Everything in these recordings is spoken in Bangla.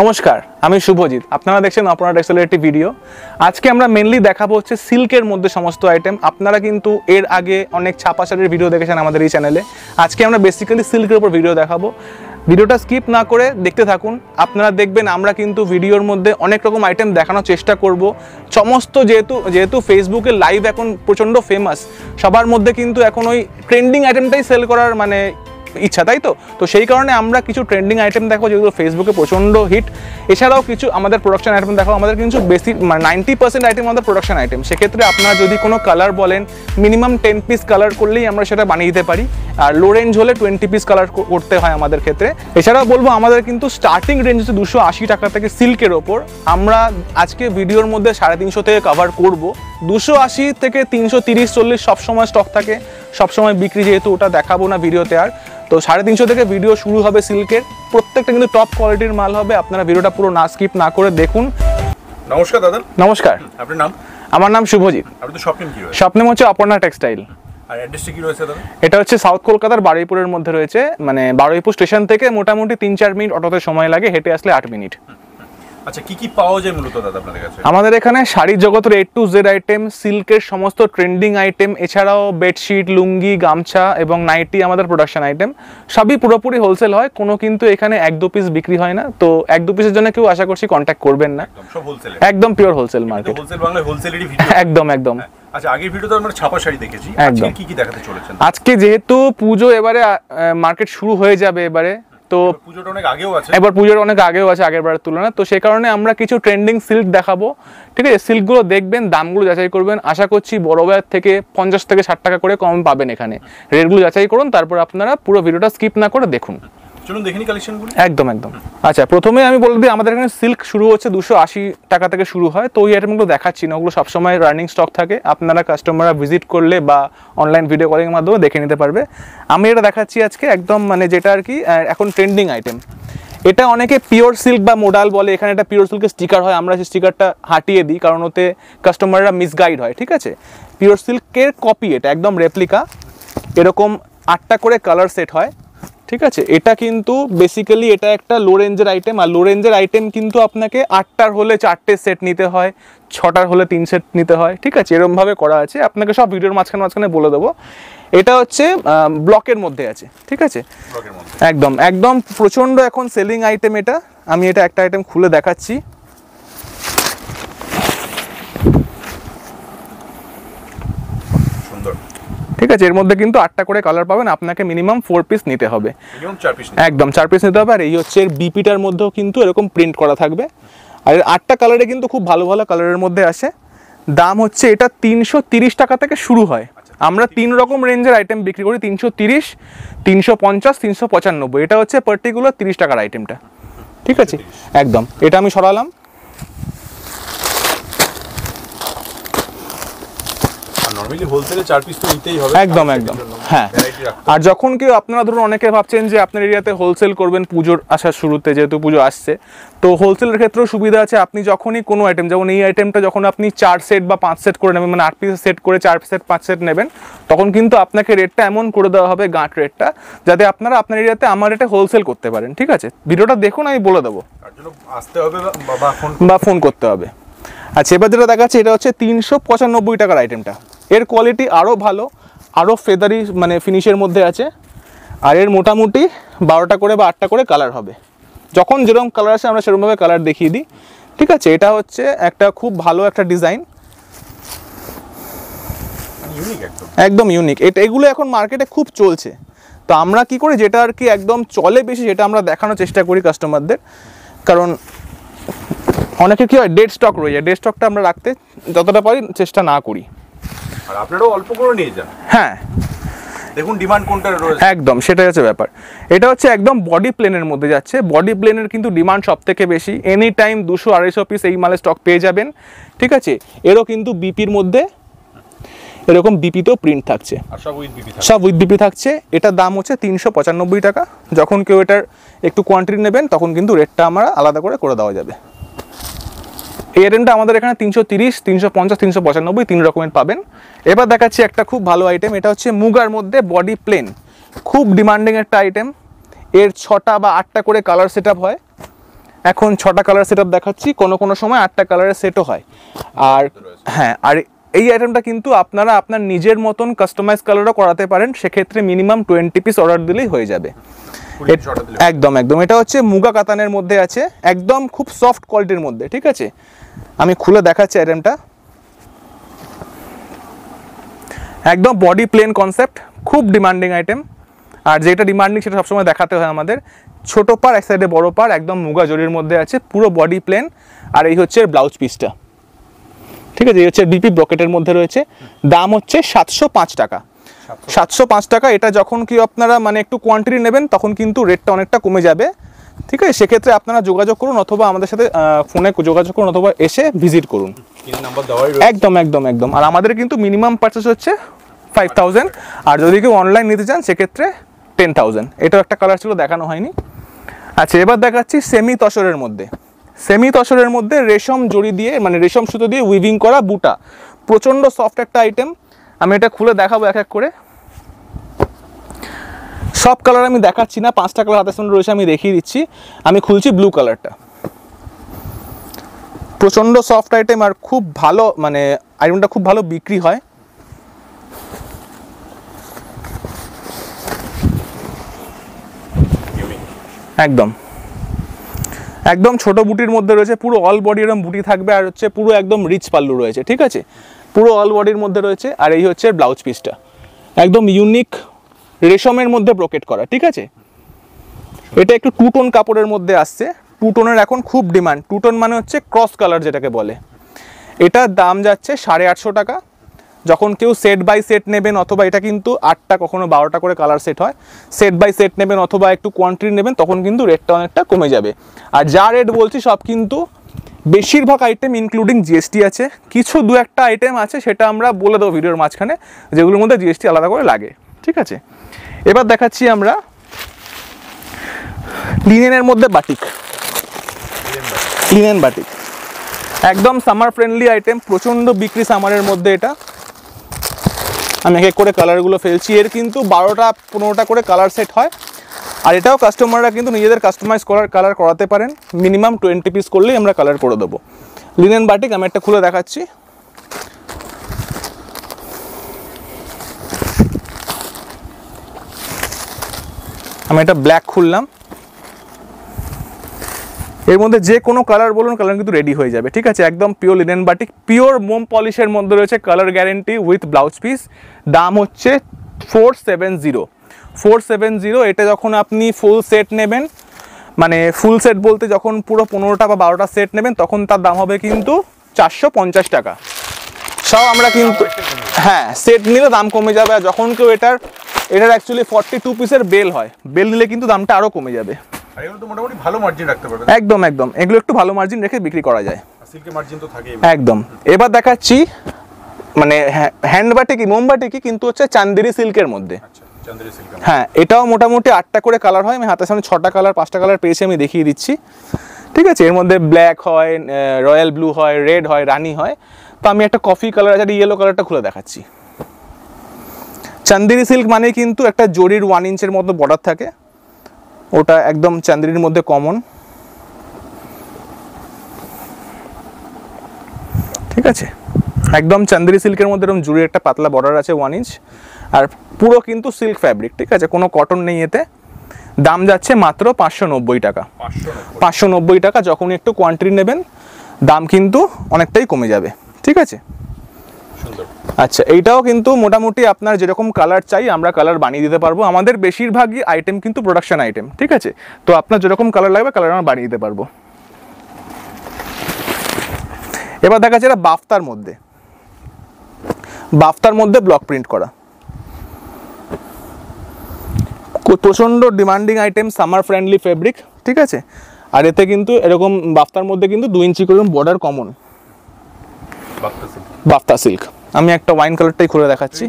নমস্কার আমি শুভজিৎ আপনারা দেখছেন আপনারা এক্সেলের একটি ভিডিও আজকে আমরা মেনলি দেখাবো হচ্ছে সিল্কের মধ্যে সমস্ত আইটেম আপনারা কিন্তু এর আগে অনেক ছাপা ভিডিও দেখেছেন আমাদের এই চ্যানেলে আজকে আমরা বেসিক্যালি সিল্কের উপর ভিডিও দেখাবো ভিডিওটা স্কিপ না করে দেখতে থাকুন আপনারা দেখবেন আমরা কিন্তু ভিডিওর মধ্যে অনেক রকম আইটেম দেখানোর চেষ্টা করব সমস্ত যেহেতু যেহেতু ফেসবুকে লাইভ এখন প্রচণ্ড ফেমাস সবার মধ্যে কিন্তু এখন ওই ট্রেন্ডিং আইটেমটাই সেল করার মানে ইচ্ছা তাই তো তো সেই কারণে আমরা কিছু ট্রেন্ডিং আইটেম দেখো যেগুলো ফেসবুকে প্রচণ্ড হিট এছাড়াও কিছু আমাদের প্রোডাকশন আইটেম দেখো আমাদের কিন্তু বেশি নাইনটি পার্সেন্ট আইটেম আমাদের প্রোডাকশন আইটেম সেক্ষেত্রে আপনারা যদি কোনো কালার বলেন মিনিমাম টেন পিস কালার করলেই আমরা সেটা বানিয়ে দিতে পারি আর লো রেঞ্জ হলে টোয়েন্টি পিস কালার করতে হয় আমাদের ক্ষেত্রে এছাড়াও বলবো আমাদের কিন্তু স্টার্টিং রেঞ্জ হচ্ছে দুশো আশি টাকা থেকে সিল্কের ওপর আমরা আজকে ভিডিওর মধ্যে সাড়ে তিনশো থেকে কাভার করব দুশো আশি থেকে তিনশো তিরিশ চল্লিশ সবসময় স্টক থাকে সবসময় বিক্রি যেহেতু ওটা দেখাবো না ভিডিওতে আর তো সাড়ে তিনশো থেকে ভিডিও শুরু হবে সিল্কের প্রত্যেকটা কিন্তু টপ কোয়ালিটির মাল হবে আপনারা ভিডিওটা পুরো না স্কিপ না করে দেখুন নমস্কার দাদা নমস্কার আপনার নাম আমার নাম শুভজিৎ আপনি তো কি হচ্ছে অপর্ণা টেক্সটাইল এটা হচ্ছে সাউথ কলকাতার বারুইপুরের মধ্যে রয়েছে মানে বারুইপুর স্টেশন থেকে মোটামুটি তিন চার মিনিট অটোতে সময় লাগে হেঁটে আসলে আট মিনিট আচ্ছা কি কি পাওয়া যায় মূলত দাদা আপনাদের কাছে আমাদের এখানে শাড়ির জগতের এ টু জেড আইটেম সিল্কের সমস্ত ট্রেন্ডিং আইটেম এছাড়াও বেডশিট লুঙ্গি গামছা এবং নাইটি আমাদের প্রোডাকশন আইটেম সবই পুরোপুরি হোলসেল হয় কোনো কিন্তু এখানে এক দু পিস বিক্রি হয় না তো এক দু পিসের জন্য কেউ আশা করছি কন্ট্যাক্ট করবেন না একদম pure wholesale market wholesale Bangla হোলসেলেরই ভিডিও একদম একদম হ্যাঁ, আচ্ছা আগের ভিডিওতে আমরা ছাপা শাড়ি দেখেছি আজকে কি কি দেখাতে চলেছেন আজকে যেহেতু পুজো এবারে মার্কেট শুরু হয়ে যাবে এবারে তো পুজোটা অনেক আগেও আছে এবার পুজোটা অনেক আগেও আছে আগের বারের তুলনায় তো সে কারণে আমরা কিছু ট্রেন্ডিং সিল্ক দেখাবো ঠিক আছে সিল্কগুলো দেখবেন দামগুলো যাচাই করবেন আশা করছি বড় বাজার থেকে পঞ্চাশ থেকে ষাট টাকা করে কম পাবেন এখানে রেটগুলো যাচাই করুন তারপর আপনারা পুরো ভিডিওটা স্কিপ না করে দেখুন চলুন দেখিনি কালেকশনগুলো একদম একদম আচ্ছা প্রথমে আমি বলে দিই আমাদের এখানে সিল্ক শুরু হচ্ছে দুশো আশি টাকা থেকে শুরু হয় তো ওই আইটেমগুলো দেখাচ্ছি না ওগুলো সবসময় রানিং স্টক থাকে আপনারা কাস্টমাররা ভিজিট করলে বা অনলাইন ভিডিও কলিংয়ের মাধ্যমে দেখে নিতে পারবে আমি এটা দেখাচ্ছি আজকে একদম মানে যেটা আর কি এখন ট্রেন্ডিং আইটেম এটা অনেকে পিওর সিল্ক বা মোডাল বলে এখানে একটা পিওর সিল্কের স্টিকার হয় আমরা সেই স্টিকারটা হাঁটিয়ে দিই কারণ ওতে কাস্টমাররা মিসগাইড হয় ঠিক আছে পিওর সিল্কের কপি এটা একদম রেপ্লিকা এরকম আটটা করে কালার সেট হয় ঠিক আছে এটা কিন্তু বেসিক্যালি এটা একটা লো রেঞ্জের আইটেম আর লো রেঞ্জের আইটেম কিন্তু আপনাকে আটটার হলে চারটে সেট নিতে হয় ছটার হলে তিন সেট নিতে হয় ঠিক আছে এরমভাবে করা আছে আপনাকে সব ভিডিওর মাঝখানে মাঝখানে বলে দেবো এটা হচ্ছে ব্লকের মধ্যে আছে ঠিক আছে একদম একদম প্রচণ্ড এখন সেলিং আইটেম এটা আমি এটা একটা আইটেম খুলে দেখাচ্ছি ঠিক আছে এর মধ্যে কিন্তু আটটা করে কালার পাবেন আপনাকে মিনিমাম ফোর পিস নিতে হবে একদম চার পিস নিতে হবে আর এই হচ্ছে এর বিপিটার মধ্যেও কিন্তু এরকম প্রিন্ট করা থাকবে আর আটটা কালারে কিন্তু খুব ভালো ভালো কালারের মধ্যে আসে দাম হচ্ছে এটা তিনশো টাকা থেকে শুরু হয় আচ্ছা, আমরা তিন রকম রেঞ্জের আইটেম বিক্রি করি তিনশো তিরিশ তিনশো পঞ্চাশ তিনশো পঁচানব্বই এটা হচ্ছে পার্টিকুলার তিরিশ টাকার আইটেমটা ঠিক আছে একদম এটা আমি সরালাম হ্যাঁ। আর যখন কেউ আপনারা ধরুন অনেকে ভাবছেন যে আপনার এরিয়াতে হোলসেল করবেন পুজোর আসার শুরুতে যেহেতু পুজো আসছে তো হোলসেলের ক্ষেত্রেও সুবিধা আছে আপনি যখনই কোনো আইটেম যেমন এই আইটেমটা যখন আপনি চার সেট বা পাঁচ সেট করে নেবেন মানে আট পিস সেট করে চার সেট পাঁচ সেট নেবেন তখন কিন্তু আপনাকে রেটটা এমন করে দেওয়া হবে গাঁট রেটটা যাতে আপনারা আপনার এরিয়াতে আমার রেটে হোলসেল করতে পারেন ঠিক আছে ভিডিওটা দেখুন আমি বলে দেবো বা ফোন করতে হবে আচ্ছা এবার যেটা দেখাচ্ছে এটা হচ্ছে তিনশো পঁচানব্বই টাকার আইটেমটা এর কোয়ালিটি আরও ভালো আরও ফেদারি মানে ফিনিশের মধ্যে আছে আর এর মোটামুটি বারোটা করে বা আটটা করে কালার হবে যখন যেরকম কালার আসে আমরা সেরকমভাবে কালার দেখিয়ে দিই ঠিক আছে এটা হচ্ছে একটা খুব ভালো একটা ডিজাইন একদম ইউনিক এটা এগুলো এখন মার্কেটে খুব চলছে তো আমরা কি করি যেটা আর কি একদম চলে বেশি সেটা আমরা দেখানোর চেষ্টা করি কাস্টমারদের কারণ অনেকের কী হয় ডেড স্টক রয়ে যায় ডেড স্টকটা আমরা রাখতে যতটা পারি চেষ্টা না করি আর আপনারাও অল্প করে নিয়ে যান হ্যাঁ দেখুন ডিমান্ড কোনটা রয়েছে একদম সেটাই হচ্ছে ব্যাপার এটা হচ্ছে একদম বডি প্লেনের মধ্যে যাচ্ছে বডি প্লেনের কিন্তু ডিমান্ড সব থেকে বেশি এনি টাইম দুশো আড়াইশো পিস এই মালে স্টক পেয়ে যাবেন ঠিক আছে এরও কিন্তু বিপির মধ্যে এরকম বিপিতেও প্রিন্ট থাকছে সব উইথ বিপি থাকছে এটার দাম হচ্ছে তিনশো পঁচানব্বই টাকা যখন কেউ এটার একটু কোয়ান্টিটি নেবেন তখন কিন্তু রেটটা আমরা আলাদা করে করে দেওয়া যাবে এই আইটেমটা আমাদের এখানে তিনশো তিরিশ তিনশো পঞ্চাশ তিনশো পঁচানব্বই তিন রকমের পাবেন এবার দেখাচ্ছি একটা খুব ভালো আইটেম এটা হচ্ছে মুগার মধ্যে বডি প্লেন খুব ডিমান্ডিং একটা আইটেম এর ছটা বা আটটা করে কালার সেট হয় এখন ছটা কালার সেট দেখাচ্ছি কোনো কোনো সময় আটটা কালারের সেটও হয় আর হ্যাঁ আর এই আইটেমটা কিন্তু আপনারা আপনার নিজের মতন কাস্টমাইজ কালারও করাতে পারেন সেক্ষেত্রে মিনিমাম টোয়েন্টি পিস অর্ডার দিলেই হয়ে যাবে একদম একদম এটা হচ্ছে মুগা কাতানের মধ্যে আছে একদম খুব সফট কোয়ালিটির মধ্যে ঠিক আছে আমি খুলে দেখাচ্ছি আইটেমটা একদম বডি প্লেন কনসেপ্ট খুব ডিমান্ডিং আইটেম আর যেটা ডিমান্ডিং সেটা সবসময় দেখাতে হয় আমাদের ছোটো পার এক সাইডে বড়ো পার একদম মুগা জরির মধ্যে আছে পুরো বডি প্লেন আর এই হচ্ছে ব্লাউজ পিসটা ঠিক আছে এই হচ্ছে বিপি ব্রকেটের মধ্যে রয়েছে দাম হচ্ছে সাতশো পাঁচ টাকা সাতশো পাঁচ টাকা এটা যখন কি আপনারা মানে একটু কোয়ান্টিটি নেবেন তখন কিন্তু রেটটা অনেকটা কমে যাবে ঠিক আছে সেক্ষেত্রে আপনারা যোগাযোগ করুন অথবা আমাদের সাথে ফোনে যোগাযোগ করুন অথবা এসে ভিজিট করুন একদম একদম একদম আর আমাদের কিন্তু মিনিমাম পারচেস হচ্ছে ফাইভ আর যদি কেউ অনলাইন নিতে চান সেক্ষেত্রে টেন থাউজেন্ড এটাও একটা কালার ছিল দেখানো হয়নি আচ্ছা এবার দেখাচ্ছি সেমি তসরের মধ্যে সেমি তসরের মধ্যে রেশম জড়ি দিয়ে মানে রেশম সুতো দিয়ে উইভিং করা বুটা প্রচণ্ড সফট একটা আইটেম আমি এটা খুলে দেখাবো এক এক করে সব কালার আমি দেখাচ্ছি না পাঁচটা কালার হাতের সামনে রয়েছে আমি দেখিয়ে দিচ্ছি আমি খুলছি ব্লু কালারটা প্রচণ্ড সফট আইটেম আর খুব ভালো মানে আইটেমটা খুব ভালো বিক্রি হয় একদম একদম ছোট বুটির মধ্যে রয়েছে পুরো অল বডি এরকম বুটি থাকবে আর হচ্ছে পুরো একদম রিচ পাল্লু রয়েছে ঠিক আছে পুরো অল বডির মধ্যে রয়েছে আর এই হচ্ছে ব্লাউজ পিসটা একদম ইউনিক রেশমের মধ্যে ব্রোকেট করা ঠিক আছে এটা একটু টুটোন কাপড়ের মধ্যে আসছে টুটোনের এখন খুব ডিমান্ড টুটোন মানে হচ্ছে ক্রস কালার যেটাকে বলে এটার দাম যাচ্ছে সাড়ে আটশো টাকা যখন কেউ সেট বাই সেট নেবেন অথবা এটা কিন্তু আটটা কখনো বারোটা করে কালার সেট হয় সেট বাই সেট নেবেন অথবা একটু কোয়ান্টিটি নেবেন তখন কিন্তু রেটটা অনেকটা কমে যাবে আর যা রেট বলছি সব কিন্তু বেশিরভাগ আইটেম ইনক্লুডিং জিএসটি আছে কিছু দু একটা আইটেম আছে সেটা আমরা বলে দেবো ভিডিওর মাঝখানে যেগুলোর মধ্যে জিএসটি আলাদা করে লাগে ঠিক আছে এবার দেখাচ্ছি আমরা লিনেনের মধ্যে বাটিক লিনেন বাটিক একদম সামার ফ্রেন্ডলি আইটেম প্রচণ্ড বিক্রি সামারের মধ্যে এটা আমি এক এক করে কালারগুলো ফেলছি এর কিন্তু বারোটা পনেরোটা করে কালার সেট হয় আর এটাও কাস্টমাররা কিন্তু নিজেদের কাস্টমাইজ করার কালার করাতে পারেন মিনিমাম টোয়েন্টি পিস করলেই আমরা কালার করে দেবো লিনেন বাটিক আমি একটা খুলে দেখাচ্ছি আমি এটা ব্ল্যাক খুললাম এর মধ্যে যে কোনো কালার বলুন কালার কিন্তু রেডি হয়ে যাবে ঠিক আছে একদম পিওর লিনেন বাটিক পিওর মোম পলিশের মধ্যে রয়েছে colour guarantee with blouse piece দাম হচ্ছে four seven zero four seven zero এটা যখন আপনি ফুল সেট নেবেন মানে ফুল সেট বলতে যখন পুরো পনেরোটা বা বারোটা সেট নেবেন তখন তার দাম হবে কিন্তু চারশো পঞ্চাশ টাকা সব আমরা কিন্তু হ্যাঁ সেট নিলে দাম কমে যাবে আর যখন কেউ এটার এটার অ্যাকচুয়ালি ফর্টি টু পিসের বেল হয় বেল নিলে কিন্তু দামটা আরও কমে যাবে মোটামুটি ভালো মার্জিন রাখতে পারবে একদম একদম এগুলো একটু ভালো মার্জিন রেখে বিক্রি করা যায় সিল্কের মার্জিন তো একদম এবার দেখাচ্ছি মানে হ্যান্ড বাটিকি মোমবাটিকি কিন্তু হচ্ছে চান্দেরি সিল্কের আচ্ছা, মধ্যে হ্যাঁ এটাও মোটামুটি আটটা করে কালার হয় আমি হাতের সামনে ছটা কালার পাঁচটা কালার পেয়েছি আমি দেখিয়ে দিচ্ছি ঠিক আছে এর মধ্যে ব্ল্যাক হয় রয়্যাল ব্লু হয় রেড হয় রানি হয় তো আমি একটা কফি কালার আছে ইয়েলো কালারটা খুলে দেখাচ্ছি চান্দেরি সিল্ক মানে কিন্তু একটা জরির ওয়ান ইঞ্চের মতো বর্ডার থাকে ওটা একদম চান্দেরির মধ্যে কমন ঠিক আছে একদম চান্দেরি সিল্কের মধ্যে এরকম জুড়ি একটা পাতলা বর্ডার আছে ওয়ান ইঞ্চ আর পুরো কিন্তু সিল্ক ফ্যাব্রিক ঠিক আছে কোনো কটন নেই এতে দাম যাচ্ছে মাত্র পাঁচশো নব্বই টাকা পাঁচশো নব্বই টাকা যখন একটু কোয়ান্টিটি নেবেন দাম কিন্তু অনেকটাই কমে যাবে ঠিক আছে আচ্ছা এইটাও কিন্তু মোটামুটি আপনার যেরকম কালার চাই আমরা কালার বানিয়ে দিতে পারবো আমাদের বেশিরভাগই আইটেম কিন্তু প্রোডাকশন আইটেম ঠিক আছে তো আপনার যেরকম কালার লাগবে কালার আমরা বানিয়ে দিতে পারবো এবার দেখা যাচ্ছে এটা বাফতার মধ্যে বাফতার মধ্যে ব্লক প্রিন্ট করা প্রচণ্ড demanding item summer friendly fabric ঠিক আছে আর এতে কিন্তু এরকম বাফতার মধ্যে কিন্তু দু ইঞ্চি করে বর্ডার কমন বাফতা সিল্ক আমি একটা ওয়াইন কালারটাই খুলে দেখাচ্ছি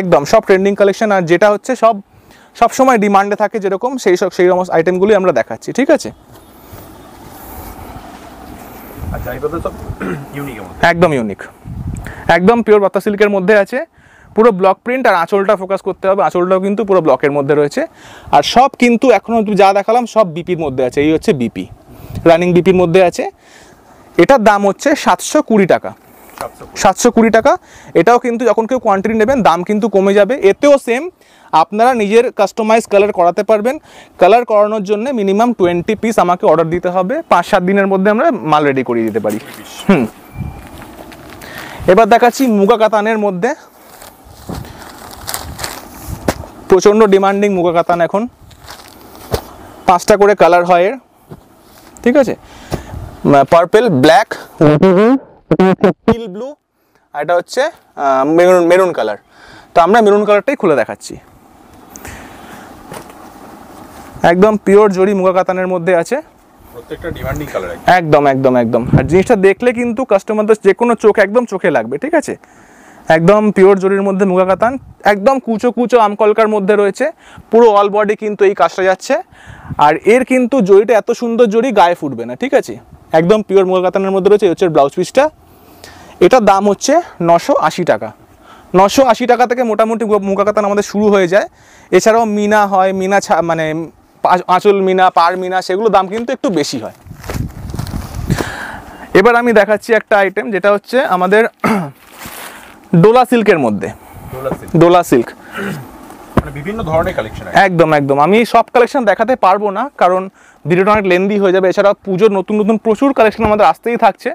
একদম সব ট্রেন্ডিং কালেকশন আর যেটা হচ্ছে সব সব সময় ডিমান্ডে থাকে যেরকম সেই সব সেই রকম আইটেমগুলি আমরা দেখাচ্ছি ঠিক আছে আচ্ছা, একদম ইউনিক একদম পিওর বাতা সিল্কের মধ্যে আছে পুরো ব্লক প্রিন্ট আর আঁচলটা ফোকাস করতে হবে আঁচলটাও কিন্তু পুরো ব্লকের মধ্যে রয়েছে আর সব কিন্তু এখনও যা দেখালাম সব বিপির মধ্যে আছে এই হচ্ছে বিপি রানিং বিপির মধ্যে আছে এটার দাম হচ্ছে সাতশো কুড়ি টাকা সাতশো কুড়ি টাকা এটাও কিন্তু যখন কেউ কোয়ান্টিটি নেবেন দাম কিন্তু কমে যাবে এতেও সেম আপনারা নিজের কাস্টমাইজ কালার করাতে পারবেন কালার করানোর জন্য মিনিমাম টোয়েন্টি পিস আমাকে অর্ডার দিতে হবে পাঁচ সাত দিনের মধ্যে আমরা মাল রেডি করিয়ে দিতে পারি হুম এবার দেখাচ্ছি মুগা কাতানের মধ্যে প্রচণ্ড ডিমান্ডিং মুগা কাতান এখন পাঁচটা করে কালার হয় এর ঠিক আছে পার্পেল ব্ল্যাক এটা হচ্ছে ব্লু আর এটা হচ্ছে মেরুন মেরুন কালার তো আমরা মেরুন কালারটাই খুলে দেখাচ্ছি একদম পিওর জরি মুগা কাতানের মধ্যে আছে একদম একদম একদম আর জিনিসটা দেখলে কিন্তু কাস্টমারদের যে কোনো চোখ একদম চোখে লাগবে ঠিক আছে একদম পিওর জরির মধ্যে মুগা কাতান একদম কুচো কুচো আমকলকার মধ্যে রয়েছে পুরো অল বডি কিন্তু এই কাজটা যাচ্ছে আর এর কিন্তু জরিটা এত সুন্দর জরি গায়ে ফুটবে না ঠিক আছে একদম পিওর মোগল কাতানের মধ্যে রয়েছে হচ্ছে ব্লাউজ পিসটা এটা দাম হচ্ছে নশো আশি টাকা নশো আশি টাকা থেকে মোটামুটি মুগা কাতান আমাদের শুরু হয়ে যায় এছাড়াও মিনা হয় মিনা মানে আঁচল মিনা পার মিনা সেগুলো দাম কিন্তু একটু বেশি হয় এবার আমি দেখাচ্ছি একটা আইটেম যেটা হচ্ছে আমাদের ডোলা সিল্কের মধ্যে ডোলা সিল্ক মানে বিভিন্ন ধরনের কালেকশন একদম একদম আমি সব কালেকশন দেখাতে পারবো না কারণ ভিডিওটা অনেক লেন্দি হয়ে যাবে এছাড়াও পুজোর নতুন নতুন প্রচুর কালেকশন আমাদের আসতেই থাকছে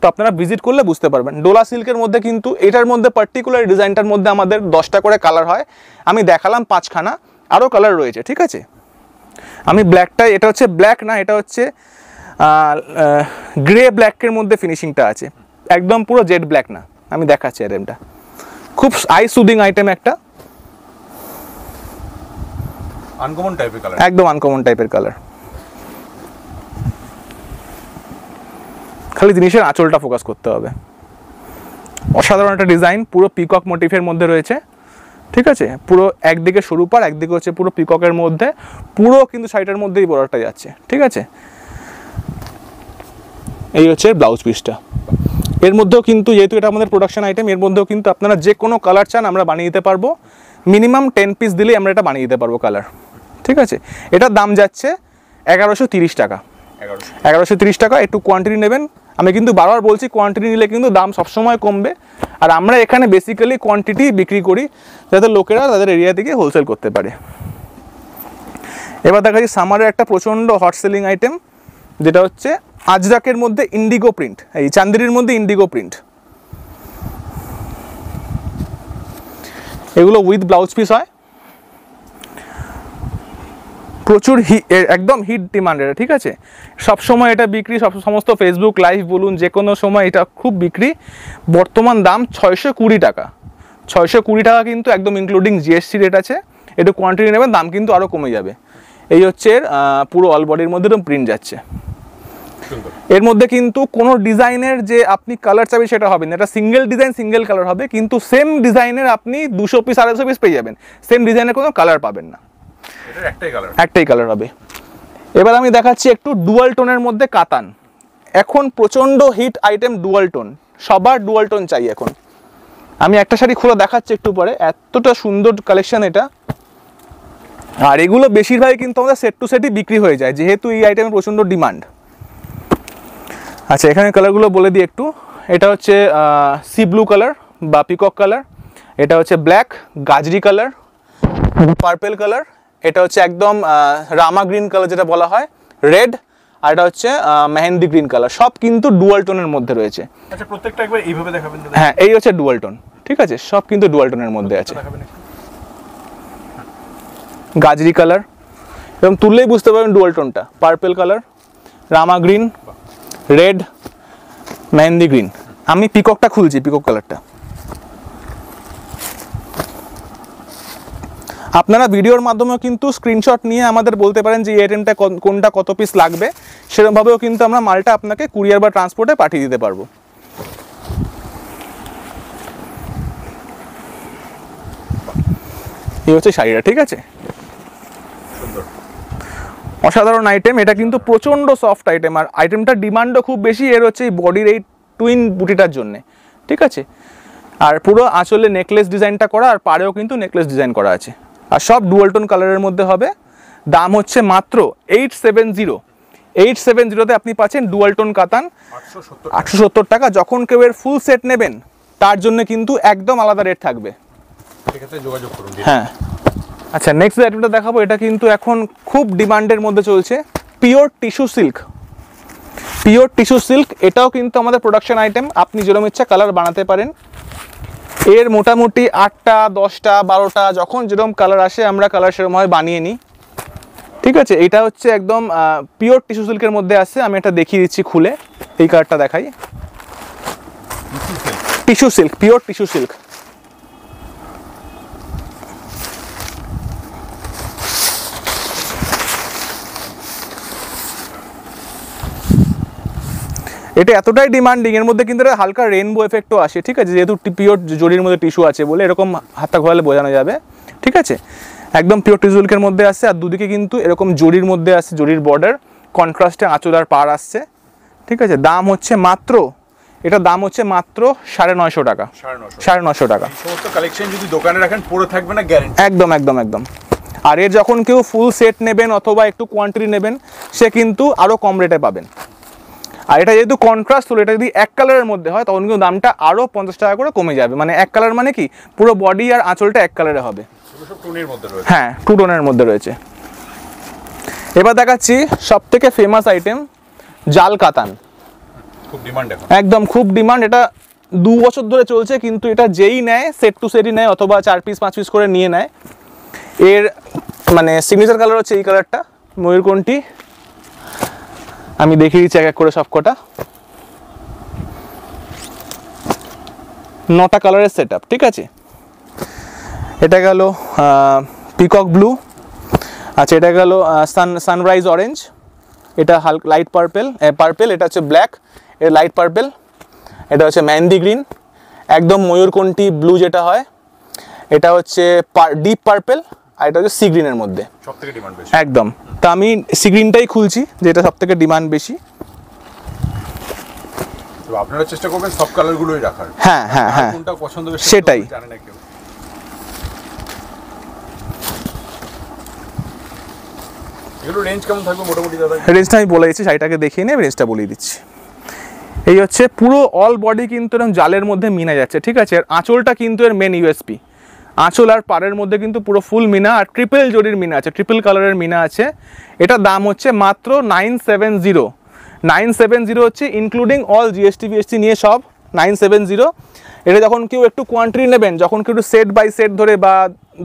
তো আপনারা ভিজিট করলে বুঝতে পারবেন ডোলা সিল্কের মধ্যে কিন্তু এটার মধ্যে পার্টিকুলার ডিজাইনটার মধ্যে আমাদের দশটা করে কালার হয় আমি দেখালাম পাঁচখানা আরও কালার রয়েছে ঠিক আছে আমি ব্ল্যাকটা এটা হচ্ছে ব্ল্যাক না এটা হচ্ছে গ্রে ব্ল্যাকের মধ্যে ফিনিশিংটা আছে একদম পুরো জেড ব্ল্যাক না আমি দেখাচ্ছি আইটেমটা খুব আই সুদিং আইটেম একটা আনকমন টাইপের কালার একদম আনকমন টাইপের কালার খালি জিনিসের আঁচলটা ফোকাস করতে হবে অসাধারণ একটা ডিজাইন পুরো পিকক মোটিফের মধ্যে রয়েছে ঠিক আছে পুরো একদিকে সরু পার একদিকে হচ্ছে পুরো পিককের মধ্যে পুরো কিন্তু শাড়িটার মধ্যেই বড়টা যাচ্ছে ঠিক আছে এই হচ্ছে ব্লাউজ পিসটা এর মধ্যেও কিন্তু যেহেতু এটা আমাদের প্রোডাকশন আইটেম এর মধ্যেও কিন্তু আপনারা যে কোনো কালার চান আমরা বানিয়ে দিতে পারবো মিনিমাম টেন পিস দিলেই আমরা এটা বানিয়ে দিতে পারবো কালার ঠিক আছে এটার দাম যাচ্ছে এগারোশো তিরিশ টাকা এগারোশো তিরিশ টাকা একটু কোয়ান্টিটি নেবেন আমি কিন্তু বারবার বলছি কোয়ান্টিটি নিলে কিন্তু দাম সবসময় কমবে আর আমরা এখানে বেসিক্যালি কোয়ান্টিটি বিক্রি করি যাতে লোকেরা তাদের এরিয়া থেকে হোলসেল করতে পারে এবার দেখা যাচ্ছে সামারের একটা প্রচণ্ড হট সেলিং আইটেম যেটা হচ্ছে আজরাকের মধ্যে ইন্ডিগো প্রিন্ট এই চান্দিরির মধ্যে ইন্ডিগো প্রিন্ট এগুলো উইথ ব্লাউজ পিস হয় প্রচুর একদম হিট এটা ঠিক আছে সব সময় এটা বিক্রি সব সমস্ত ফেসবুক লাইভ বলুন যে কোনো সময় এটা খুব বিক্রি বর্তমান দাম ছয়শো কুড়ি টাকা ছয়শো কুড়ি টাকা কিন্তু একদম ইনক্লুডিং জিএসটি রেট আছে একটু কোয়ান্টিটি নেবেন দাম কিন্তু আরও কমে যাবে এই হচ্ছে পুরো অল বডির মধ্যে এরকম প্রিন্ট যাচ্ছে এর মধ্যে কিন্তু কোনো ডিজাইনের যে আপনি কালার চাবি সেটা হবে না এটা সিঙ্গেল ডিজাইন সিঙ্গেল কালার হবে কিন্তু সেম ডিজাইনের আপনি দুশো পিস আড়াইশো পিস পেয়ে যাবেন সেম ডিজাইনের কোনো কালার পাবেন না একটাই কালার হবে এবার আমি দেখাচ্ছি একটু ডুয়াল টোনের মধ্যে কাতান এখন প্রচণ্ড হিট আইটেম ডুয়াল টোন সবার ডুয়াল টোন চাই এখন আমি একটা শাড়ি খোলা দেখাচ্ছি একটু পরে এতটা সুন্দর কালেকশন এটা আর এগুলো বেশিরভাগই কিন্তু আমাদের সেট টু সেটই বিক্রি হয়ে যায় যেহেতু এই আইটেমের প্রচণ্ড ডিমান্ড আচ্ছা এখানে কালারগুলো বলে দিই একটু এটা হচ্ছে সি ব্লু কালার বা পিকক কালার এটা হচ্ছে ব্ল্যাক গাজরি কালার পার্পেল কালার এটা হচ্ছে একদম রামা গ্রিন কালার যেটা বলা হয় রেড আর এটা হচ্ছে মেহেন্দি গ্রিন কালার সব কিন্তু ডুয়াল টোনের মধ্যে রয়েছে আচ্ছা প্রত্যেকটা একবার এইভাবে দেখাবেন হ্যাঁ এই হচ্ছে ডুয়াল টোন ঠিক আছে সব কিন্তু ডুয়াল টোনের মধ্যে আছে গাজরি কালার এবং তুললেই বুঝতে পারবেন ডুয়াল টোনটা পার্পেল কালার রামা গ্রিন রেড মেহেন্দি গ্রিন আমি পিককটা খুলছি পিকক কালারটা আপনারা ভিডিওর মাধ্যমেও কিন্তু স্ক্রিনশট নিয়ে আমাদের বলতে পারেন যে এই আইটেমটা কোনটা কত পিস লাগবে সেরকমভাবেও কিন্তু আমরা মালটা আপনাকে কুরিয়ার বা ট্রান্সপোর্টে পাঠিয়ে দিতে পারবো এই হচ্ছে শাড়িটা ঠিক আছে অসাধারণ আইটেম এটা কিন্তু প্রচণ্ড সফট আইটেম আর আইটেমটা ডিমান্ডও খুব বেশি এর হচ্ছে এই বডির এই টুইন বুটিটার জন্যে ঠিক আছে আর পুরো আঁচলে নেকলেস ডিজাইনটা করা আর পাড়েও কিন্তু নেকলেস ডিজাইন করা আছে আর সব ডুয়ালটন কালারের মধ্যে হবে দাম হচ্ছে মাত্র eight seven zero eight seven জিরোতে আপনি পাচ্ছেন ডুয়ালটন কাতান আটশো সত্তর টাকা যখন কেউ এর ফুল সেট নেবেন তার জন্য কিন্তু একদম আলাদা রেট থাকবে যোগাযোগ করুন হ্যাঁ আচ্ছা নেক্সট আইটেমটা দেখাবো এটা কিন্তু এখন খুব ডিমান্ডের মধ্যে চলছে pure tissue silk pure tissue silk এটাও কিন্তু আমাদের প্রোডাকশন আইটেম আপনি যেরকম ইচ্ছা কালার বানাতে পারেন এর মোটামুটি আটটা দশটা বারোটা যখন যেরকম কালার আসে আমরা কালার সেরকমভাবে বানিয়ে নিই ঠিক আছে এটা হচ্ছে একদম পিওর টিস্যু সিল্কের মধ্যে আছে আমি এটা দেখিয়ে দিচ্ছি খুলে এই কালারটা দেখাই tissue silk pure tissue silk এটা এতটাই ডিমান্ডিং এর মধ্যে কিন্তু হালকা রেনবো এফেক্টও আসে ঠিক আছে যেহেতু পিওর জরির মধ্যে টিস্যু আছে বলে এরকম হাতটা ঘোরালে বোঝানো যাবে ঠিক আছে একদম পিওর টিজুলকের মধ্যে আসছে আর দুদিকে কিন্তু এরকম জরির মধ্যে আসছে জরির বর্ডার কন্ট্রাস্টে আঁচল আর পার আসছে ঠিক আছে দাম হচ্ছে মাত্র এটা দাম হচ্ছে মাত্র সাড়ে নয়শো টাকা সাড়ে নয়শো টাকা সমস্ত কালেকশন যদি দোকানে রাখেন পরে থাকবে না গ্যারেন্টি একদম একদম একদম আর এর যখন কেউ ফুল সেট নেবেন অথবা একটু কোয়ান্টিটি নেবেন সে কিন্তু আরও কম রেটে পাবেন আর এটা যেহেতু কন্ট্রাস্ট হলো এটা যদি এক কালারের মধ্যে হয় তখন কিন্তু দামটা আরও পঞ্চাশ টাকা করে কমে যাবে মানে এক কালার মানে কি পুরো বডি আর আঁচলটা এক কালারে হবে হ্যাঁ টু টোনের মধ্যে রয়েছে এবার দেখাচ্ছি সব থেকে ফেমাস আইটেম জাল কাতান একদম খুব ডিমান্ড এটা দু বছর ধরে চলছে কিন্তু এটা যেই নেয় সেট টু সেটই নেয় অথবা চার পিস পাঁচ পিস করে নিয়ে নেয় এর মানে সিগনেচার কালার হচ্ছে এই কালারটা ময়ূরকণ্ঠী আমি দেখে দিচ্ছি এক এক করে সব কটা নটা কালারের সেট ঠিক আছে এটা গেল পিকক ব্লু আচ্ছা এটা গেল সান সানরাইজ অরেঞ্জ এটা হাল লাইট পার্পেল পার্পেল এটা হচ্ছে ব্ল্যাক এটা লাইট পার্পেল এটা হচ্ছে ম্যান্দি গ্রিন একদম ময়ূরকণ্ঠি ব্লু যেটা হয় এটা হচ্ছে ডিপ পার্পেল আর এটা হচ্ছে সি গ্রিনের মধ্যে একদম তা আমি স্ক্রিনটাই খুলছি যেটা সব থেকে ডিমান্ড বেশি আপনারা চেষ্টা করবেন সব কালারগুলোই রাখার হ্যাঁ হ্যাঁ হ্যাঁ কোনটা পছন্দ হবে সেটাই রেঞ্জ কেমন থাকবে মোটামুটি রেঞ্জটা আমি বলে দিচ্ছি দেখিয়ে নিয়ে রেঞ্জটা বলিয়ে দিচ্ছি এই হচ্ছে পুরো অল বডি কিন্তু জালের মধ্যে মিনা যাচ্ছে ঠিক আছে আর আঁচলটা কিন্তু এর মেন ইউএসপি আঁচল আর পারের মধ্যে কিন্তু পুরো ফুল মিনা আর ট্রিপল জরির মিনা আছে ট্রিপল কালারের মিনা আছে এটা দাম হচ্ছে মাত্র nine seven zero nine seven zero হচ্ছে ইনক্লুডিং অল জিএসটি বিএসটি নিয়ে সব নাইন সেভেন জিরো এটা যখন কেউ একটু কোয়ান্টিটি নেবেন যখন কেউ একটু সেট বাই সেট ধরে বা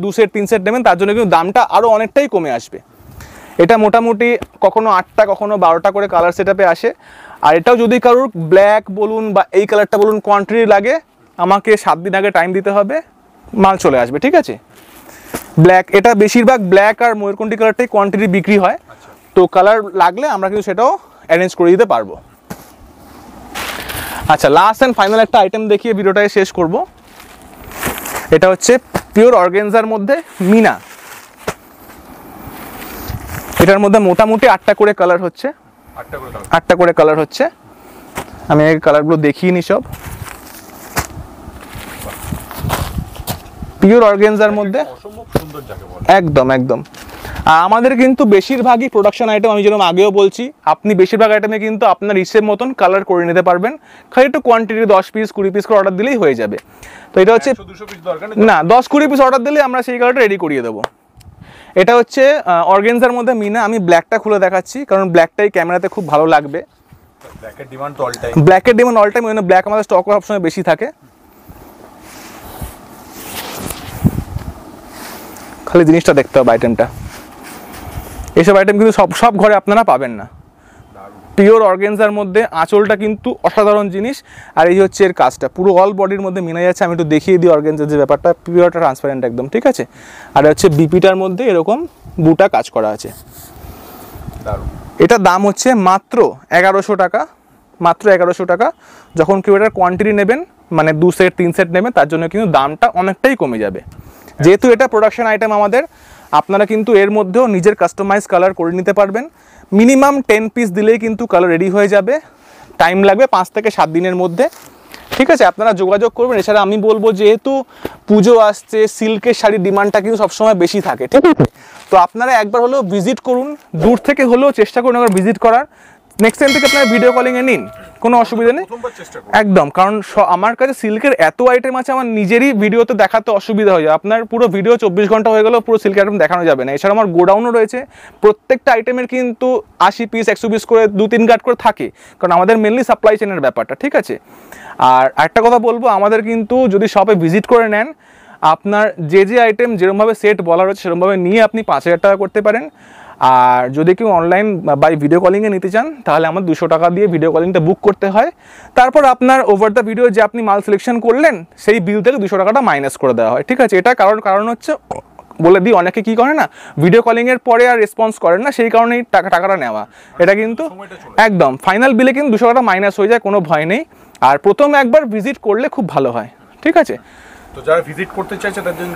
দু সেট তিন সেট নেবেন তার জন্য কিন্তু দামটা আরও অনেকটাই কমে আসবে এটা মোটামুটি কখনো আটটা কখনো বারোটা করে কালার আপে আসে আর এটাও যদি কারোর ব্ল্যাক বলুন বা এই কালারটা বলুন কোয়ান্টিটি লাগে আমাকে সাত দিন আগে টাইম দিতে হবে মাল চলে আসবে ঠিক আছে ব্ল্যাক এটা বেশিরভাগ ব্ল্যাক আর ময়ূরকণ্ঠী কালারটাই কোয়ান্টিটি বিক্রি হয় আচ্ছা। তো কালার লাগলে আমরা কিন্তু সেটাও অ্যারেঞ্জ করে দিতে পারবো আচ্ছা লাস্ট অ্যান্ড ফাইনাল একটা আইটেম দেখিয়ে ভিডিওটাকে শেষ করব এটা হচ্ছে পিওর অর্গেনজার মধ্যে মিনা এটার মধ্যে মোটামুটি আটটা করে কালার হচ্ছে আটটা করে কালার হচ্ছে আমি কালারগুলো দেখিয়ে নি সব পিওর অর্গেনজার মধ্যে একদম একদম আমাদের কিন্তু বেশিরভাগই প্রোডাকশন আইটেম আমি যেরকম আগেও বলছি আপনি বেশিরভাগ আইটেমে কিন্তু আপনার ইসের মতন কালার করে নিতে পারবেন খালি একটু কোয়ান্টিটি দশ পিস কুড়ি পিস করে অর্ডার দিলেই হয়ে যাবে তো এটা হচ্ছে হ্যাঁ, না দশ কুড়ি পিস অর্ডার দিলে আমরা সেই কালারটা রেডি করিয়ে দেবো এটা হচ্ছে অর্গেনজার মধ্যে মিনা আমি ব্ল্যাকটা খুলে দেখাচ্ছি কারণ ব্ল্যাকটাই ক্যামেরাতে খুব ভালো লাগবে ব্ল্যাকের ডিমান্ড অল টাইম ব্ল্যাকের ডিমান্ড অল টাইম ব্ল্যাক আমাদের স্টক সবসময় বেশি থাকে খালি জিনিসটা দেখতে হবে আইটেমটা এসব আইটেম কিন্তু সব সব ঘরে আপনারা পাবেন না পিওর অর্গেনজার মধ্যে আঁচলটা কিন্তু অসাধারণ জিনিস আর এই হচ্ছে এর কাজটা পুরো অল বডির মধ্যে মেনে যাচ্ছে আমি একটু দেখিয়ে দিই অর্গেনজার যে ব্যাপারটা পিওরটা ট্রান্সপারেন্ট একদম ঠিক আছে আর হচ্ছে বিপিটার মধ্যে এরকম বুটা কাজ করা আছে এটা দাম হচ্ছে মাত্র এগারোশো টাকা মাত্র এগারোশো টাকা যখন কেউ এটার কোয়ান্টিটি নেবেন মানে দু সেট তিন সেট নেবেন তার জন্য কিন্তু দামটা অনেকটাই কমে যাবে যেহেতু এটা প্রোডাকশন আইটেম আমাদের আপনারা কিন্তু এর মধ্যেও নিজের কাস্টমাইজ কালার করে নিতে পারবেন মিনিমাম টেন পিস দিলেই কিন্তু কালার রেডি হয়ে যাবে টাইম লাগবে পাঁচ থেকে সাত দিনের মধ্যে ঠিক আছে আপনারা যোগাযোগ করবেন এছাড়া আমি বলবো যেহেতু পুজো আসছে সিল্কের শাড়ির ডিমান্ডটা কিন্তু সবসময় বেশি থাকে ঠিক আছে তো আপনারা একবার হলেও ভিজিট করুন দূর থেকে হলেও চেষ্টা করুন একবার ভিজিট করার নেক্সট টাইম থেকে আপনারা ভিডিও কলিংয়ে নিন কোনো অসুবিধা নেই একদম কারণ আমার কাছে সিল্কের এত আইটেম আছে আমার নিজেরই ভিডিওতে দেখাতে অসুবিধা হয়ে যায় আপনার পুরো ভিডিও চব্বিশ ঘন্টা হয়ে গেলেও পুরো সিল্কের আইটেম দেখানো যাবে না এছাড়া আমার গোডাউনও রয়েছে প্রত্যেকটা আইটেমের কিন্তু আশি পিস একশো পিস করে দু তিন গাট করে থাকে কারণ আমাদের মেনলি সাপ্লাই চেনের ব্যাপারটা ঠিক আছে আর একটা কথা বলবো আমাদের কিন্তু যদি শপে ভিজিট করে নেন আপনার যে যে আইটেম যেরমভাবে সেট বলা রয়েছে সেরমভাবে নিয়ে আপনি পাঁচ হাজার টাকা করতে পারেন আর যদি কেউ অনলাইন বাই ভিডিও কলিংয়ে নিতে চান তাহলে আমার দুশো টাকা দিয়ে ভিডিও কলিংটা বুক করতে হয় তারপর আপনার ওভার দ্য ভিডিও যে আপনি মাল সিলেকশন করলেন সেই বিল থেকে দুশো টাকাটা মাইনাস করে দেওয়া হয় ঠিক আছে এটা কারণ কারণ হচ্ছে বলে দিই অনেকে কি করে না ভিডিও কলিংয়ের পরে আর রেসপন্স করেন না সেই কারণেই টাকা টাকাটা নেওয়া এটা কিন্তু একদম ফাইনাল বিলে কিন্তু দুশো টাকা মাইনাস হয়ে যায় কোনো ভয় নেই আর প্রথম একবার ভিজিট করলে খুব ভালো হয় ঠিক আছে তো যারা ভিজিট করতে চাইছে তাদের জন্য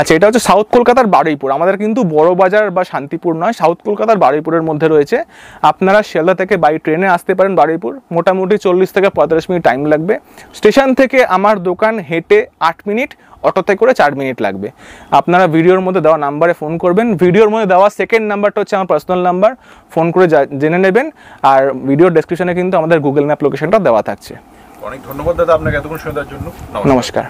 আচ্ছা এটা হচ্ছে সাউথ কলকাতার বারুইপুর আমাদের কিন্তু বড় বাজার বা শান্তিপুর নয় সাউথ কলকাতার বারুইপুরের মধ্যে রয়েছে আপনারা শিয়ালদা থেকে বাই ট্রেনে আসতে পারেন বারুইপুর মোটামুটি চল্লিশ থেকে পঁয়তাল্লিশ মিনিট টাইম লাগবে স্টেশন থেকে আমার দোকান হেঁটে আট মিনিট অটোতে করে চার মিনিট লাগবে আপনারা ভিডিওর মধ্যে দেওয়া নাম্বারে ফোন করবেন ভিডিওর মধ্যে দেওয়া সেকেন্ড নাম্বারটা হচ্ছে আমার পার্সোনাল নাম্বার ফোন করে জেনে নেবেন আর ভিডিওর ডেসক্রিপশনে কিন্তু আমাদের গুগল ম্যাপ লোকেশনটা দেওয়া থাকছে অনেক ধন্যবাদ দাদা আপনাকে এতক্ষণ শোনার জন্য নমস্কার